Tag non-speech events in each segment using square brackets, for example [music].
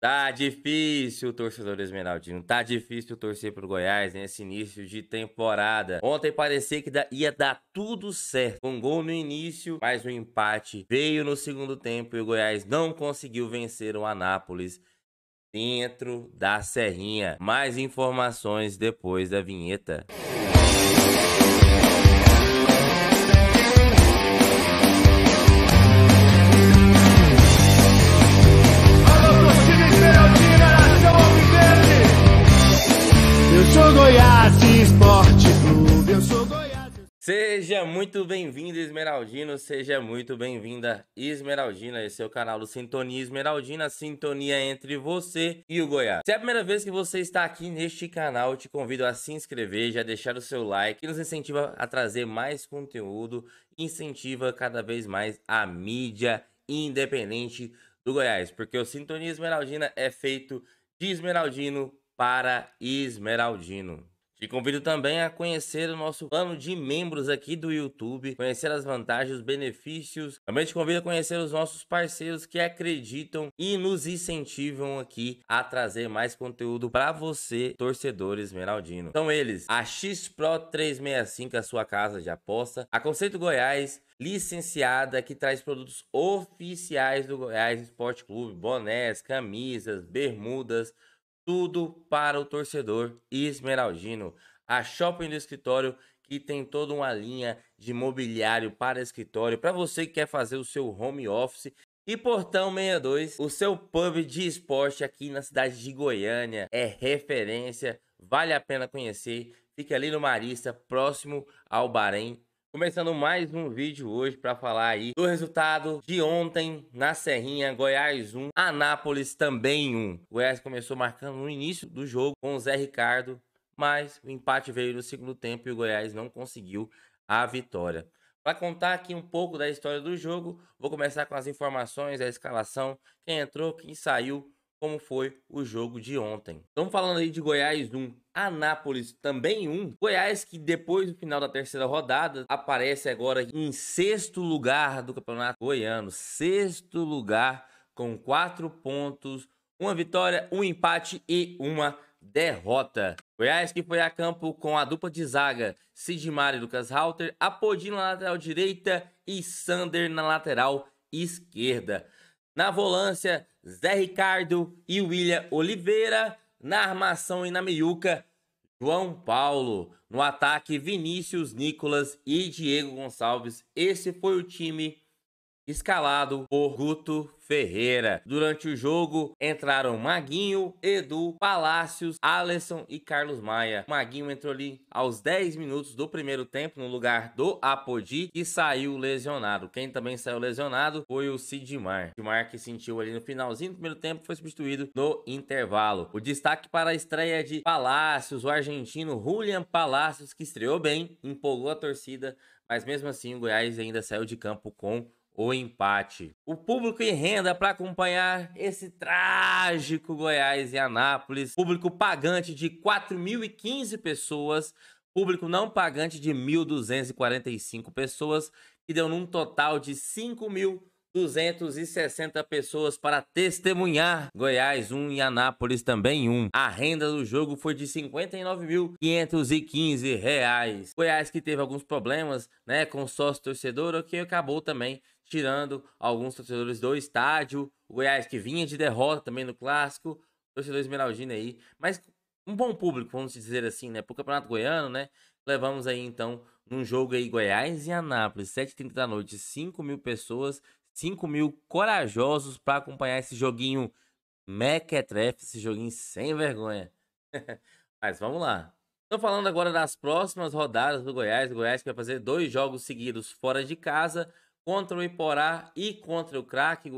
Tá difícil, torcedor esmeraldino. Tá difícil torcer pro Goiás nesse início de temporada. Ontem parecia que ia dar tudo certo. Um gol no início, mas o um empate veio no segundo tempo e o Goiás não conseguiu vencer o Anápolis dentro da Serrinha. Mais informações depois da vinheta. Seja muito bem-vindo, Esmeraldino. Seja muito bem-vinda, Esmeraldina. Esse é o canal do Sintonia Esmeraldina, sintonia entre você e o Goiás. Se é a primeira vez que você está aqui neste canal, te convido a se inscrever, já deixar o seu like, que nos incentiva a trazer mais conteúdo, incentiva cada vez mais a mídia independente do Goiás, porque o Sintonia Esmeraldina é feito de Esmeraldino para Esmeraldino. Te convido também a conhecer o nosso plano de membros aqui do YouTube, conhecer as vantagens, os benefícios. Também te convido a conhecer os nossos parceiros que acreditam e nos incentivam aqui a trazer mais conteúdo para você, torcedor esmeraldino. São eles: a X Pro 365, a sua casa de aposta, a Conceito Goiás, licenciada que traz produtos oficiais do Goiás Esporte Clube, bonés, camisas, bermudas, tudo para o torcedor esmeraldino. A Shopping do Escritório que tem toda uma linha de mobiliário para escritório para você que quer fazer o seu home office. E Portão 62, o seu pub de esporte aqui na cidade de Goiânia, é referência, vale a pena conhecer. Fica ali no Marista, próximo ao Bahrein Começando mais um vídeo hoje para falar aí do resultado de ontem na Serrinha, Goiás 1, Anápolis também 1. O Goiás começou marcando no início do jogo com o Zé Ricardo, mas o empate veio no segundo tempo e o Goiás não conseguiu a vitória. Para contar aqui um pouco da história do jogo, vou começar com as informações, a escalação, quem entrou, quem saiu como foi o jogo de ontem. Estamos falando aí de Goiás 1, Anápolis também 1. Goiás que depois do final da terceira rodada aparece agora em sexto lugar do Campeonato Goiano, sexto lugar com quatro pontos, uma vitória, um empate e uma derrota. Goiás que foi a campo com a dupla de zaga Sidmar e Lucas Halter, Apodino na lateral direita e Sander na lateral esquerda. Na volância, Zé Ricardo e William Oliveira. Na armação e na meiuca, João Paulo. No ataque, Vinícius, Nicolas e Diego Gonçalves. Esse foi o time escalado por Guto Ferreira. Durante o jogo entraram Maguinho, Edu, Palácios, Alisson e Carlos Maia. Maguinho entrou ali aos 10 minutos do primeiro tempo no lugar do Apodi e saiu lesionado. Quem também saiu lesionado foi o Sidmar. Sidmar que sentiu ali no finalzinho do primeiro tempo foi substituído no intervalo. O destaque para a estreia de Palácios, o argentino Julian Palácios que estreou bem, empolgou a torcida, mas mesmo assim o Goiás ainda saiu de campo com o empate. O público em renda para acompanhar esse trágico Goiás e Anápolis, público pagante de 4.015 pessoas, público não pagante de 1.245 pessoas, que deu num total de 5.000 260 pessoas para testemunhar. Goiás 1 e Anápolis também 1. A renda do jogo foi de 59.515 reais. Goiás que teve alguns problemas, né, com sócio torcedor, o que acabou também tirando alguns torcedores do estádio. O Goiás que vinha de derrota também no clássico, torcedor esmeraldino aí, mas um bom público, vamos dizer assim, né, pro Campeonato Goiano, né? Levamos aí então num jogo aí Goiás e Anápolis, 7h30 da noite, 5 mil pessoas 5 mil corajosos para acompanhar esse joguinho mequetrefe, esse joguinho sem vergonha. [laughs] Mas vamos lá. Estou falando agora das próximas rodadas do Goiás. O Goiás vai fazer dois jogos seguidos fora de casa, contra o Iporá e contra o Craque.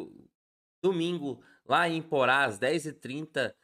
Domingo, lá em Iporá, às 10h30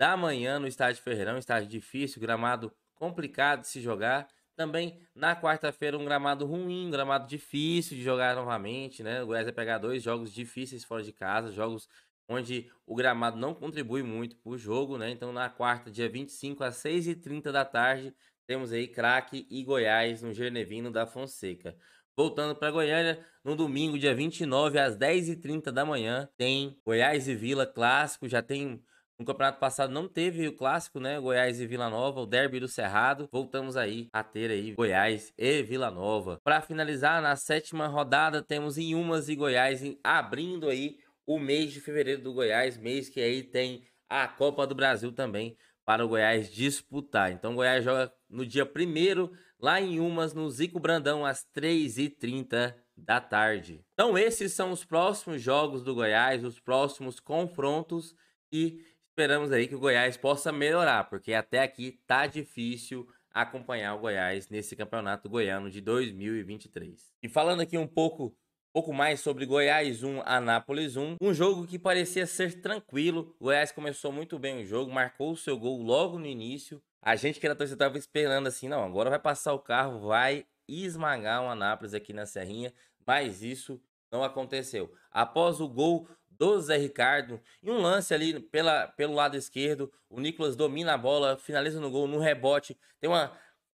da manhã, no estádio Ferreirão. Estádio difícil, gramado complicado de se jogar. Também na quarta-feira, um gramado ruim, um gramado difícil de jogar novamente, né? O Goiás vai pegar dois jogos difíceis fora de casa, jogos onde o gramado não contribui muito para o jogo, né? Então, na quarta, dia 25, às 6h30 da tarde, temos aí craque e Goiás no Genevino da Fonseca. Voltando para Goiânia, no domingo, dia 29, às 10h30 da manhã, tem Goiás e Vila Clássico, já tem no campeonato passado não teve o clássico, né? Goiás e Vila Nova, o derby do Cerrado. Voltamos aí a ter aí Goiás e Vila Nova. Para finalizar, na sétima rodada temos Inhumas e Goiás abrindo aí o mês de fevereiro do Goiás, mês que aí tem a Copa do Brasil também para o Goiás disputar. Então o Goiás joga no dia 1 lá em Umas, no Zico Brandão, às 3h30 da tarde. Então esses são os próximos jogos do Goiás, os próximos confrontos e esperamos aí que o Goiás possa melhorar, porque até aqui tá difícil acompanhar o Goiás nesse campeonato goiano de 2023. E falando aqui um pouco, pouco mais sobre Goiás 1, Anápolis 1, um jogo que parecia ser tranquilo. O Goiás começou muito bem o jogo, marcou o seu gol logo no início. A gente que era torcedor estava esperando assim, não, agora vai passar o carro, vai esmagar o Anápolis aqui na Serrinha, mas isso não aconteceu. Após o gol do Zé Ricardo. E um lance ali pela, pelo lado esquerdo. O Nicolas domina a bola, finaliza no gol, no rebote. Tem uma,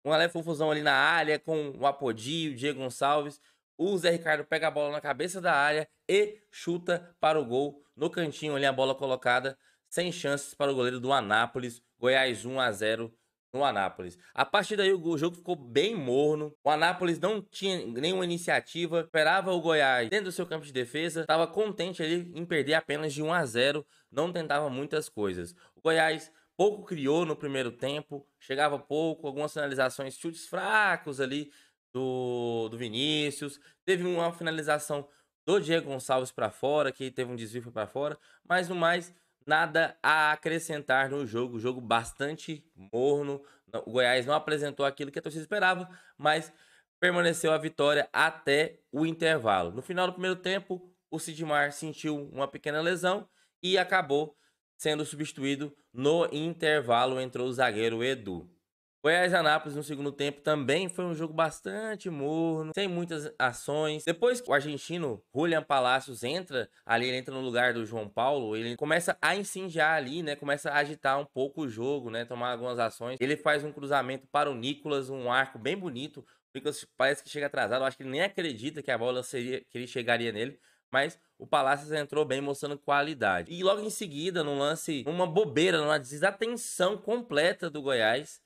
uma leve confusão ali na área com o Apodi, o Diego Gonçalves. O Zé Ricardo pega a bola na cabeça da área e chuta para o gol. No cantinho ali a bola colocada, sem chances para o goleiro do Anápolis. Goiás 1 a 0 no Anápolis. A partir daí o jogo ficou bem morno. O Anápolis não tinha nenhuma iniciativa, esperava o Goiás dentro do seu campo de defesa, estava contente ali em perder apenas de 1 a 0, não tentava muitas coisas. O Goiás pouco criou no primeiro tempo, chegava pouco, algumas finalizações, chutes fracos ali do, do Vinícius. Teve uma finalização do Diego Gonçalves para fora, que teve um desvio para fora, mas no mais nada a acrescentar no jogo. Jogo bastante morno. O Goiás não apresentou aquilo que a torcida esperava, mas permaneceu a vitória até o intervalo. No final do primeiro tempo, o Sidmar sentiu uma pequena lesão e acabou sendo substituído no intervalo. Entrou o zagueiro Edu. Goiás Anápolis no segundo tempo também foi um jogo bastante morno, sem muitas ações. Depois que o argentino Julian Palacios entra ali, ele entra no lugar do João Paulo, ele começa a incendiar ali, né? Começa a agitar um pouco o jogo, né? Tomar algumas ações. Ele faz um cruzamento para o Nicolas, um arco bem bonito. O Nicolas parece que chega atrasado, acho que ele nem acredita que a bola seria que ele chegaria nele. Mas o Palacios entrou bem, mostrando qualidade. E logo em seguida, no lance, uma bobeira, numa desatenção completa do Goiás,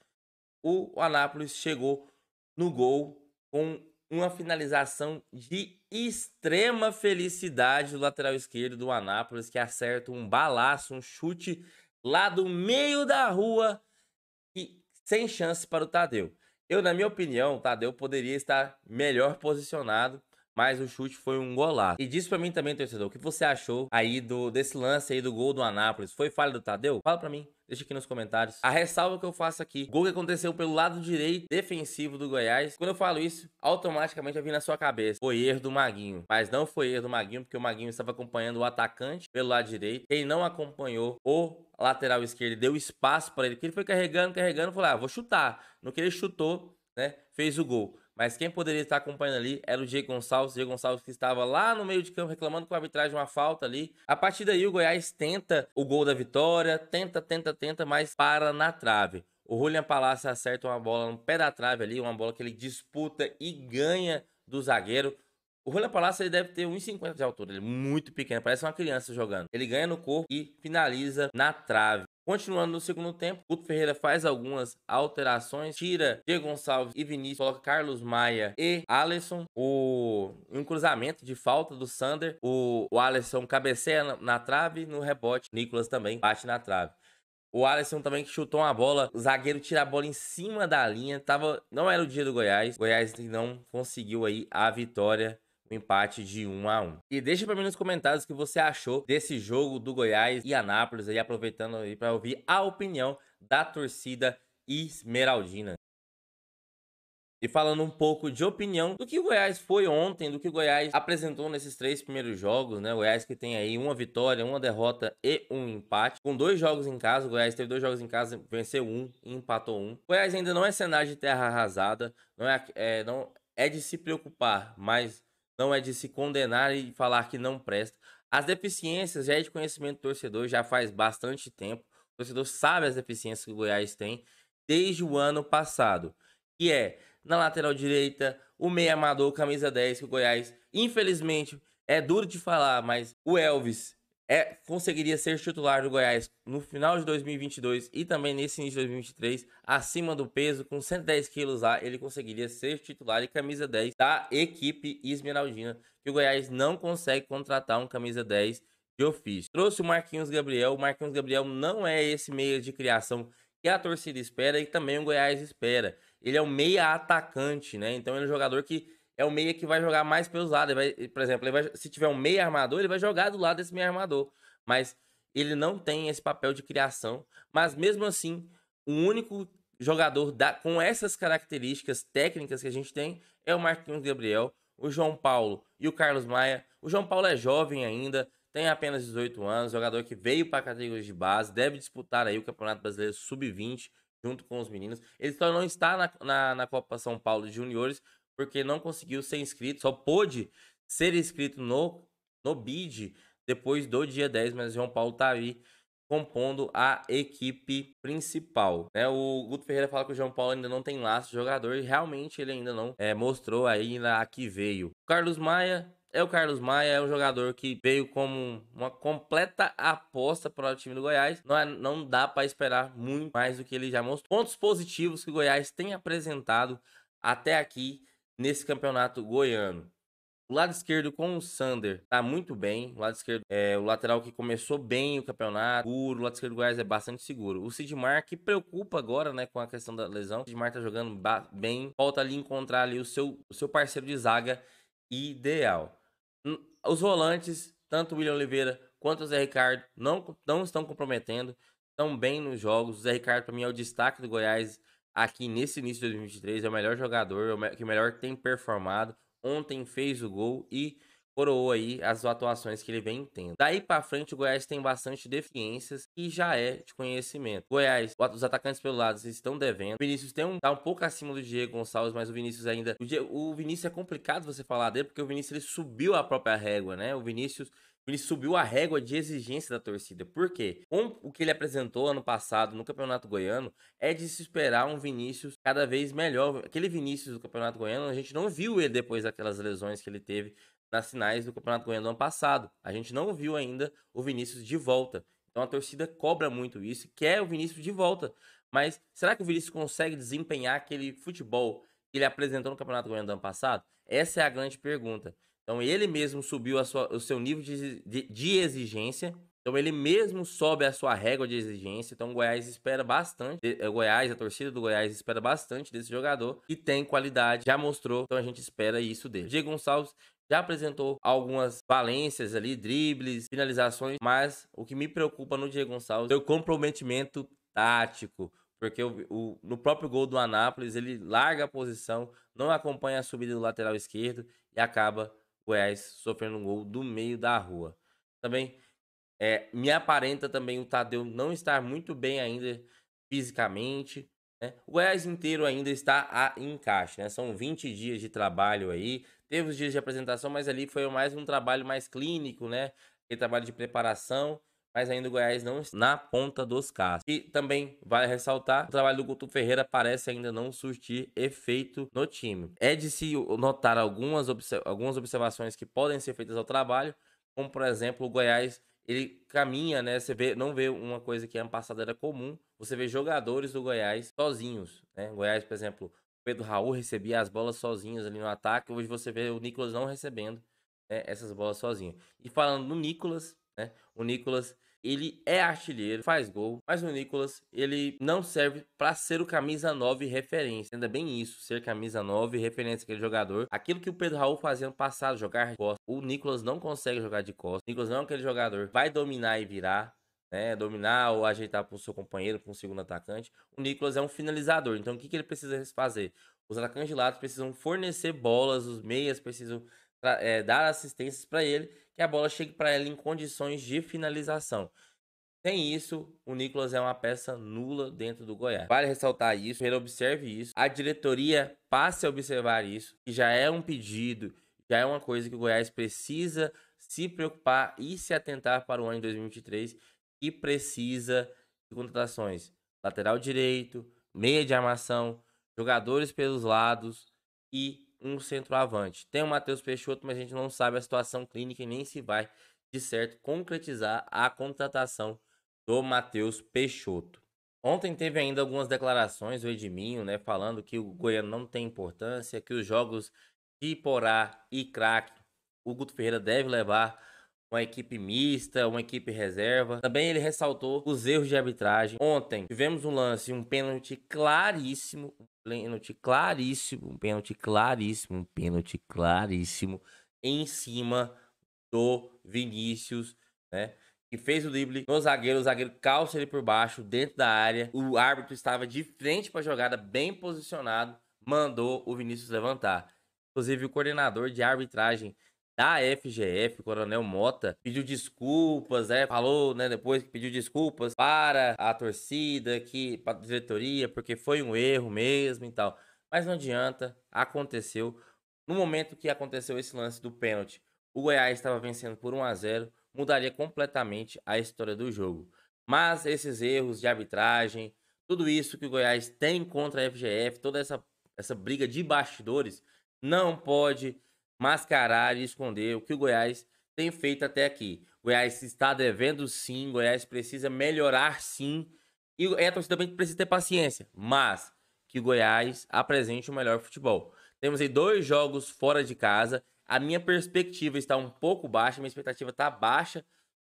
o Anápolis chegou no gol com uma finalização de extrema felicidade do lateral esquerdo do Anápolis, que acerta um balaço, um chute lá do meio da rua e sem chance para o Tadeu. Eu, na minha opinião, o Tadeu poderia estar melhor posicionado, mas o chute foi um golaço. E diz para mim também, torcedor, o que você achou aí do desse lance aí do gol do Anápolis? Foi falha do Tadeu? Fala para mim. Deixa aqui nos comentários. A ressalva que eu faço aqui, gol que aconteceu pelo lado direito defensivo do Goiás. Quando eu falo isso, automaticamente eu vi na sua cabeça. Foi erro do Maguinho. Mas não foi erro do Maguinho, porque o Maguinho estava acompanhando o atacante pelo lado direito. Quem não acompanhou o lateral esquerdo deu espaço para ele, que ele foi carregando, carregando, falou: ah, vou chutar. No que ele chutou, né? Fez o gol. Mas quem poderia estar acompanhando ali era o Diego Gonçalves. Diego Gonçalves que estava lá no meio de campo reclamando com a arbitragem uma falta ali. A partir daí o Goiás tenta o gol da vitória, tenta, tenta, tenta, mas para na trave. O Julian Palácio acerta uma bola no pé da trave ali, uma bola que ele disputa e ganha do zagueiro. O Julian Palácio ele deve ter 1,50 de altura, ele é muito pequeno, parece uma criança jogando. Ele ganha no corpo e finaliza na trave. Continuando no segundo tempo, Guto Ferreira faz algumas alterações, tira Diego Gonçalves e Vinícius, coloca Carlos Maia e Alisson. O um cruzamento de falta do Sander, o, o Alisson cabeceia na, na trave, no rebote Nicolas também bate na trave. O Alisson também que chutou uma bola, o zagueiro tira a bola em cima da linha, tava, não era o dia do Goiás. Goiás não conseguiu aí a vitória um empate de 1 a 1 E deixa para mim nos comentários o que você achou desse jogo do Goiás e Anápolis, aí aproveitando aí para ouvir a opinião da torcida esmeraldina. E falando um pouco de opinião do que o Goiás foi ontem, do que o Goiás apresentou nesses três primeiros jogos, né? O Goiás que tem aí uma vitória, uma derrota e um empate. Com dois jogos em casa, o Goiás teve dois jogos em casa, venceu um e empatou um. O Goiás ainda não é cenário de terra arrasada, não é, é, não, é de se preocupar, mas não é de se condenar e falar que não presta. As deficiências já é de conhecimento do torcedor, já faz bastante tempo. O torcedor sabe as deficiências que o Goiás tem desde o ano passado. Que é na lateral direita, o meia amador, camisa 10, que o Goiás, infelizmente, é duro de falar, mas o Elvis é, conseguiria ser titular do Goiás no final de 2022 e também nesse início de 2023, acima do peso, com 110 quilos lá, ele conseguiria ser titular e camisa 10 da equipe esmeraldina, que o Goiás não consegue contratar um camisa 10 de ofício. Trouxe o Marquinhos Gabriel, o Marquinhos Gabriel não é esse meio de criação que a torcida espera e também o Goiás espera. Ele é um meia atacante, né? Então ele é um jogador que é o meia que vai jogar mais pelos lados. Vai, por exemplo, vai, se tiver um meia armador, ele vai jogar do lado desse meia armador. Mas ele não tem esse papel de criação. Mas mesmo assim, o único jogador da, com essas características técnicas que a gente tem é o Marquinhos Gabriel, o João Paulo e o Carlos Maia. O João Paulo é jovem ainda, tem apenas 18 anos, jogador que veio para a categoria de base, deve disputar aí o Campeonato Brasileiro Sub-20 junto com os meninos. Ele só não está na, na, na Copa São Paulo de Juniores porque não conseguiu ser inscrito, só pôde ser inscrito no, no BID depois do dia 10, mas João Paulo tá aí compondo a equipe principal. Né? O Guto Ferreira fala que o João Paulo ainda não tem laço jogador e realmente ele ainda não é, mostrou ainda a que veio. O Carlos Maia é o Carlos Maia, é um jogador que veio como uma completa aposta para o time do Goiás. Não, é, não dá para esperar muito mais do que ele já mostrou. Pontos positivos que o Goiás tem apresentado até aqui nesse campeonato goiano. O lado esquerdo com o Sander tá muito bem. O lado esquerdo é o lateral que começou bem o campeonato. Seguro. O lado esquerdo do Goiás é bastante seguro. O Sidmar, que preocupa agora, né, com a questão da lesão. O Sidmar tá jogando bem. Falta ali encontrar ali o seu, o seu parceiro de zaga ideal. Os volantes, tanto o William Oliveira quanto o Zé Ricardo, não, não estão comprometendo. Estão bem nos jogos. O Zé Ricardo, para mim, é o destaque do Goiás aqui nesse início de 2023, é o melhor jogador, é o que melhor tem performado. Ontem fez o gol e coroou aí as atuações que ele vem tendo. Daí para frente, o Goiás tem bastante deficiências e já é de conhecimento. Goiás, os atacantes pelo lado estão devendo. O Vinícius tem um, tá um pouco acima do Diego Gonçalves, mas o Vinícius ainda. O, Diego, o Vinícius é complicado você falar dele, porque o Vinícius ele subiu a própria régua, né? O Vinícius ele subiu a régua de exigência da torcida. Por quê? Com o que ele apresentou ano passado no Campeonato Goiano é de se esperar um Vinícius cada vez melhor. Aquele Vinícius do Campeonato Goiano, a gente não viu ele depois daquelas lesões que ele teve nas finais do Campeonato Goiano do ano passado. A gente não viu ainda o Vinícius de volta. Então a torcida cobra muito isso, quer o Vinícius de volta. Mas será que o Vinícius consegue desempenhar aquele futebol que ele apresentou no Campeonato Goiano do ano passado? Essa é a grande pergunta. Então ele mesmo subiu sua, o seu nível de, de, de, exigência. Então ele mesmo sobe a sua régua de exigência. Então o Goiás espera bastante. Eh, o Goiás, a torcida do Goiás espera bastante desse jogador. E tem qualidade, já mostrou. Então a gente espera isso dele. Diego Gonçalves já apresentou algumas valências ali, dribles, finalizações. Mas o que me preocupa no Diego Gonçalves é o comprometimento tático. Porque o, o, no próprio gol do Anápolis, ele larga a posição, não acompanha a subida do lateral esquerdo e acaba Goiás sofrendo um gol do meio da rua. Também é, me aparenta também o Tadeu não estar muito bem ainda fisicamente. Né? O Goiás inteiro ainda está a encaixe, né? São 20 dias de trabalho aí. Teve os dias de apresentação, mas ali foi mais um trabalho mais clínico, né? Aquele trabalho de preparação mas ainda o Goiás não está na ponta dos carros. E também vale ressaltar, o trabalho do Guto Ferreira parece ainda não surtir efeito no time. É de se notar algumas, algumas observações que podem ser feitas ao trabalho, como por exemplo o Goiás ele caminha, né? Você vê, não vê uma coisa que é ano passado era comum. Você vê jogadores do Goiás sozinhos, né? Goiás, por exemplo, Pedro Raul recebia as bolas sozinhos ali no ataque. Hoje você vê o Nicolas não recebendo né, essas bolas sozinho. E falando no Nicolas, né? O Nicolas, ele é artilheiro, faz gol, mas o Nicolas, ele não serve para ser o camisa 9 referência. Ainda bem isso, ser camisa 9 referência aquele jogador. Aquilo que o Pedro Raul fazia no passado, jogar de costas. O Nicolas não consegue jogar de costas. O Nicolas não é aquele jogador vai dominar e virar. Né, dominar ou ajeitar para o seu companheiro, para um segundo atacante. O Nicolas é um finalizador, então o que, que ele precisa fazer? Os atacantes de lado precisam fornecer bolas, os meias precisam é, dar assistências para ele, que a bola chegue para ele em condições de finalização. Sem isso, o Nicolas é uma peça nula dentro do Goiás. Vale ressaltar isso, ele observe isso, a diretoria passe a observar isso, que já é um pedido, já é uma coisa que o Goiás precisa se preocupar e se atentar para o ano de 2023 e precisa de contratações. Lateral direito, meia de armação, jogadores pelos lados e um centroavante. Tem o Matheus Peixoto, mas a gente não sabe a situação clínica e nem se vai, de certo, concretizar a contratação do Matheus Peixoto. Ontem teve ainda algumas declarações o Edminho, né, falando que o Goiano não tem importância, que os jogos de Porá e Craque, o Guto Ferreira deve levar uma equipe mista, uma equipe reserva. Também ele ressaltou os erros de arbitragem. Ontem tivemos um lance, um pênalti claríssimo, um pênalti claríssimo, um pênalti claríssimo, um pênalti claríssimo em cima do Vinícius, né? que fez o drible no zagueiro, o zagueiro calça ele por baixo, dentro da área. O árbitro estava de frente para a jogada, bem posicionado, mandou o Vinícius levantar. Inclusive, o coordenador de arbitragem da FGF, Coronel Mota, pediu desculpas, né? Falou, né, depois que pediu desculpas para a torcida, que para a diretoria, porque foi um erro mesmo e tal. Mas não adianta, aconteceu. No momento que aconteceu esse lance do pênalti, o Goiás estava vencendo por 1 a 0, mudaria completamente a história do jogo. Mas esses erros de arbitragem, tudo isso que o Goiás tem contra a FGF, toda essa, essa briga de bastidores, não pode mascarar e esconder o que o Goiás tem feito até aqui. O Goiás está devendo sim, Goiás precisa melhorar sim. E é a torcida também precisa ter paciência, mas que o Goiás apresente o melhor futebol. Temos aí dois jogos fora de casa. A minha perspectiva está um pouco baixa, minha expectativa está baixa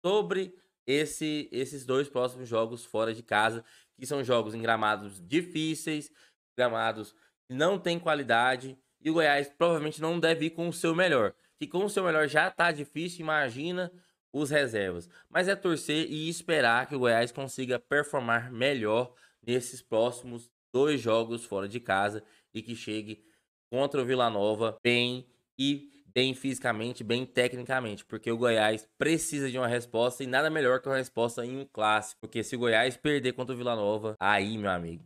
sobre esse, esses dois próximos jogos fora de casa, que são jogos em gramados difíceis, gramados que não têm qualidade e o Goiás provavelmente não deve ir com o seu melhor. Que com o seu melhor já tá difícil, imagina os reservas. Mas é torcer e esperar que o Goiás consiga performar melhor nesses próximos dois jogos fora de casa e que chegue contra o Vila Nova bem e bem fisicamente, bem tecnicamente, porque o Goiás precisa de uma resposta e nada melhor que uma resposta em um clássico, porque se o Goiás perder contra o Vila Nova, aí, meu amigo,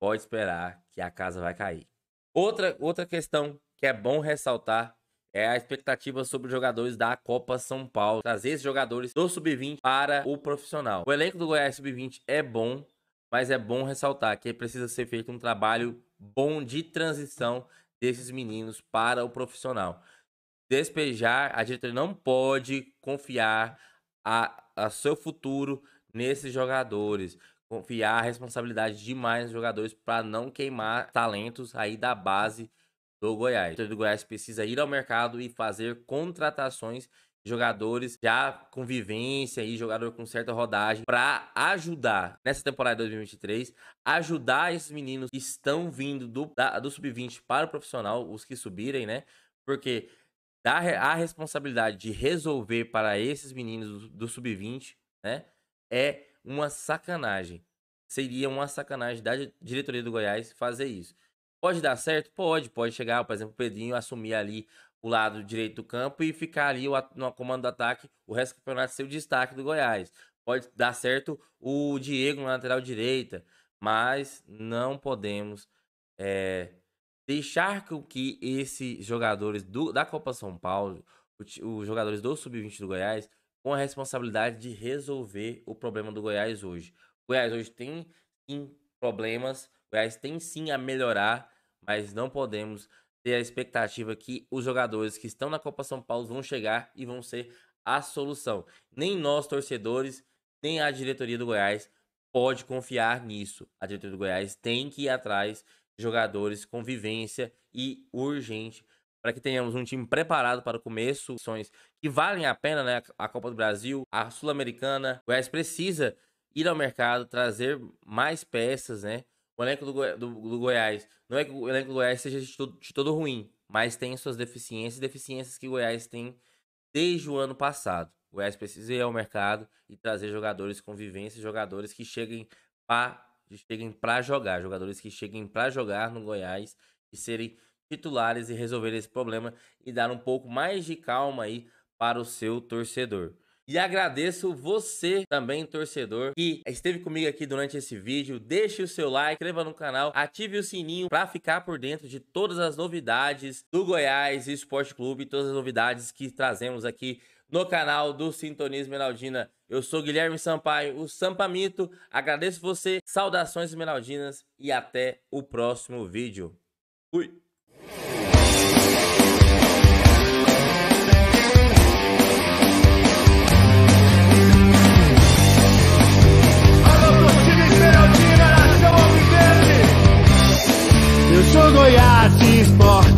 pode esperar que a casa vai cair. Outra, outra questão que é bom ressaltar é a expectativa sobre os jogadores da Copa São Paulo. Trazer esses jogadores do Sub-20 para o profissional. O elenco do Goiás Sub-20 é bom, mas é bom ressaltar que precisa ser feito um trabalho bom de transição desses meninos para o profissional. Despejar, a diretoria não pode confiar a, a seu futuro nesses jogadores confiar a responsabilidade demais nos jogadores para não queimar talentos aí da base do Goiás. O do Goiás precisa ir ao mercado e fazer contratações jogadores já com vivência e jogador com certa rodagem para ajudar nessa temporada de 2023, ajudar esses meninos que estão vindo do, do sub-20 para o profissional, os que subirem, né? Porque dá a responsabilidade de resolver para esses meninos do, do sub-20, né? É uma sacanagem. Seria uma sacanagem da diretoria do Goiás fazer isso. Pode dar certo? Pode. Pode chegar, por exemplo, o Pedrinho assumir ali o lado direito do campo e ficar ali no comando do ataque o resto do campeonato ser o destaque do Goiás. Pode dar certo o Diego na lateral direita, mas não podemos é, deixar com que esses jogadores do, da Copa São Paulo, os jogadores do Sub-20 do Goiás, com a responsabilidade de resolver o problema do Goiás hoje. O Goiás hoje tem sim problemas, o Goiás tem sim a melhorar, mas não podemos ter a expectativa que os jogadores que estão na Copa São Paulo vão chegar e vão ser a solução. Nem nós, torcedores, nem a diretoria do Goiás pode confiar nisso. A diretoria do Goiás tem que ir atrás de jogadores com vivência e urgente para que tenhamos um time preparado para o começo, ações que valem a pena, né? A Copa do Brasil, a Sul-Americana. O Goiás precisa ir ao mercado, trazer mais peças, né? O elenco do, do, do Goiás, não é que o elenco do Goiás seja de todo, de todo ruim, mas tem suas deficiências, deficiências que o Goiás tem desde o ano passado. O Goiás precisa ir ao mercado e trazer jogadores com vivência, jogadores que cheguem para cheguem para jogar, jogadores que cheguem para jogar no Goiás e serem titulares e resolver esse problema e dar um pouco mais de calma aí para o seu torcedor. E agradeço você também, torcedor, que esteve comigo aqui durante esse vídeo. Deixe o seu like, inscreva no canal, ative o sininho para ficar por dentro de todas as novidades do Goiás Esporte Clube, todas as novidades que trazemos aqui no canal do Sintonismo Esmeraldina. Eu sou Guilherme Sampaio, o Sampamito. Agradeço você, saudações esmeraldinas e até o próximo vídeo. Fui! Eu sou Goiás Esporte.